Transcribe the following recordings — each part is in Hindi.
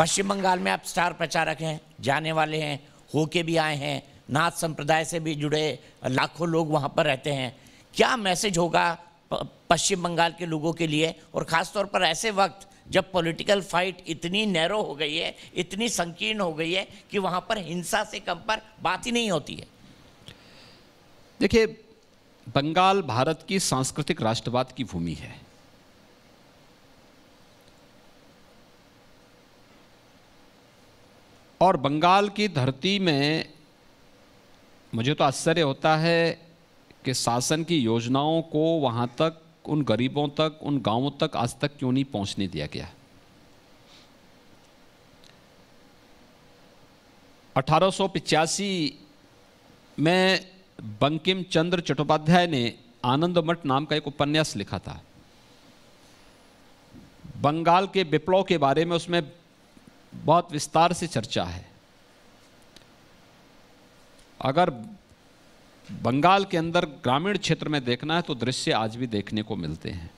पश्चिम बंगाल में आप स्टार प्रचारक हैं जाने वाले हैं होके भी आए हैं नाथ संप्रदाय से भी जुड़े लाखों लोग वहाँ पर रहते हैं क्या मैसेज होगा पश्चिम बंगाल के लोगों के लिए और ख़ासतौर पर ऐसे वक्त जब पॉलिटिकल फाइट इतनी नैरो हो गई है इतनी संकीर्ण हो गई है कि वहाँ पर हिंसा से कम पर बात ही नहीं होती है देखिए बंगाल भारत की सांस्कृतिक राष्ट्रवाद की भूमि है और बंगाल की धरती में मुझे तो आश्चर्य होता है कि शासन की योजनाओं को वहाँ तक उन गरीबों तक उन गांवों तक आज तक क्यों नहीं पहुँचने दिया गया 1885 में बंकिम चंद्र चट्टोपाध्याय ने आनंद मठ नाम का एक उपन्यास लिखा था बंगाल के विप्लव के बारे में उसमें बहुत विस्तार से चर्चा है अगर बंगाल के अंदर ग्रामीण क्षेत्र में देखना है तो दृश्य आज भी देखने को मिलते हैं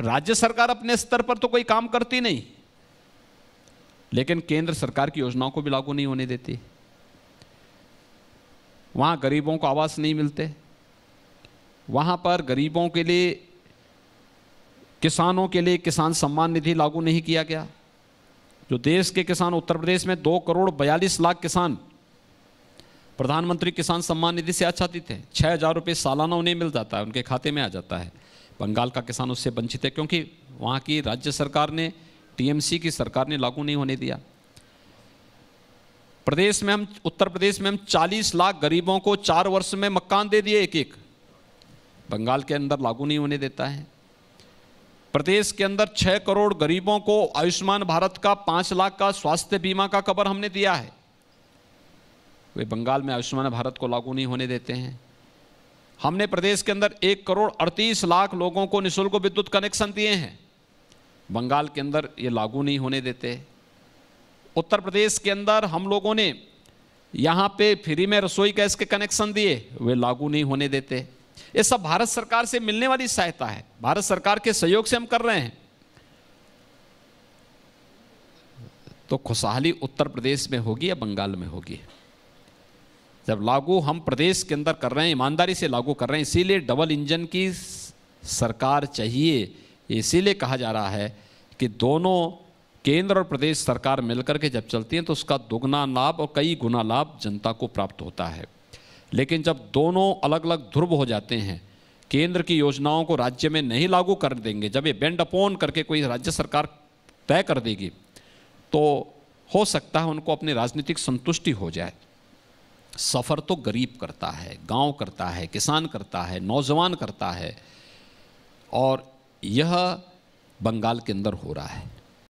राज्य सरकार अपने स्तर पर तो कोई काम करती नहीं लेकिन केंद्र सरकार की योजनाओं को भी लागू नहीं होने देती वहां गरीबों को आवास नहीं मिलते वहां पर गरीबों के लिए किसानों के लिए किसान सम्मान निधि लागू नहीं किया गया जो देश के किसान उत्तर प्रदेश में दो करोड़ बयालीस लाख किसान प्रधानमंत्री किसान सम्मान निधि से आच्छादित है छः हज़ार रुपये सालाना उन्हें मिल जाता है उनके खाते में आ जाता है बंगाल का किसान उससे वंचित है क्योंकि वहाँ की राज्य सरकार ने टीएमसी की सरकार ने लागू नहीं होने दिया प्रदेश में हम उत्तर प्रदेश में हम 40 लाख गरीबों को चार वर्ष में मकान दे दिए एक एक बंगाल के अंदर लागू नहीं होने देता है प्रदेश के अंदर छः करोड़ गरीबों को आयुष्मान भारत का पाँच लाख का स्वास्थ्य बीमा का कवर हमने दिया है वे बंगाल में आयुष्मान भारत को लागू नहीं होने देते हैं हमने प्रदेश के अंदर एक करोड़ अड़तीस लाख लोगों को निःशुल्क विद्युत कनेक्शन दिए हैं बंगाल के अंदर ये लागू नहीं होने देते उत्तर प्रदेश के अंदर हम लोगों ने यहाँ पे फ्री में रसोई गैस के कनेक्शन दिए वे लागू नहीं होने देते ये सब भारत सरकार से मिलने वाली सहायता है भारत सरकार के सहयोग से हम कर रहे हैं तो खुशहाली उत्तर प्रदेश में होगी या बंगाल में होगी जब लागू हम प्रदेश के अंदर कर रहे हैं ईमानदारी से लागू कर रहे हैं इसीलिए डबल इंजन की सरकार चाहिए इसीलिए कहा जा रहा है कि दोनों केंद्र और प्रदेश सरकार मिलकर के जब चलती हैं तो उसका दोगुना लाभ और कई गुना लाभ जनता को प्राप्त होता है लेकिन जब दोनों अलग अलग ध्रुव हो जाते हैं केंद्र की योजनाओं को राज्य में नहीं लागू कर देंगे जब ये बैंड अपोन करके कोई राज्य सरकार तय कर देगी तो हो सकता है उनको अपनी राजनीतिक संतुष्टि हो जाए सफ़र तो गरीब करता है गांव करता है किसान करता है नौजवान करता है और यह बंगाल के अंदर हो रहा है